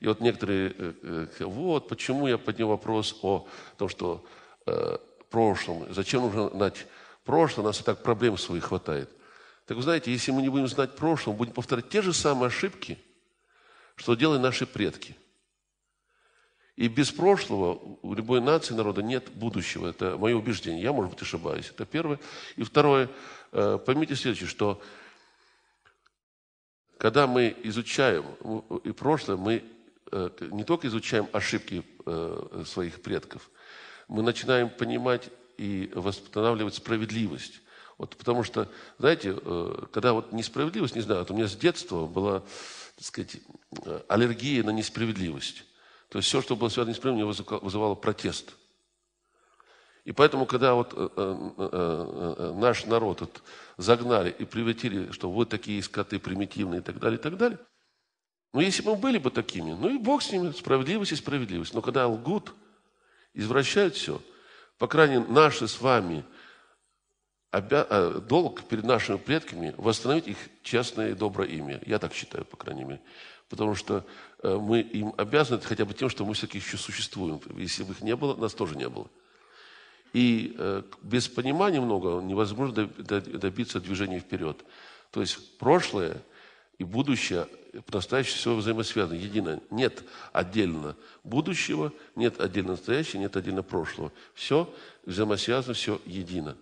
И вот некоторые, э, э, вот почему я поднял вопрос о том, что э, прошлом, зачем нужно знать прошлое, у нас и так проблем своих хватает. Так вы знаете, если мы не будем знать прошлое, мы будем повторять те же самые ошибки, что делали наши предки. И без прошлого у любой нации, народа нет будущего. Это мое убеждение. Я, может быть, ошибаюсь. Это первое. И второе, э, поймите следующее, что когда мы изучаем э, и прошлое, мы Э, не только изучаем ошибки э, своих предков, мы начинаем понимать и восстанавливать справедливость. Вот потому что, знаете, э, когда вот несправедливость, не знаю, вот у меня с детства была, так сказать, аллергия на несправедливость. То есть все, что было связано с несправедливостью, вызывало протест. И поэтому, когда вот наш народ вот загнали и превратили, что вы такие скоты примитивные и так далее, и так далее, но ну, если бы мы были бы такими, ну и Бог с ними, справедливость и справедливость. Но когда лгут, извращают все, по крайней мере, наши с вами обя... Э, долг перед нашими предками восстановить их честное и доброе имя. Я так считаю, по крайней мере. Потому что э, мы им обязаны хотя бы тем, что мы все-таки еще существуем. Если бы их не было, нас тоже не было. И э, без понимания много невозможно добиться движения вперед. То есть прошлое – и будущее настоящее, все взаимосвязано, едино. Нет отдельно будущего, нет отдельно настоящего, нет отдельно прошлого. Все взаимосвязано, все едино.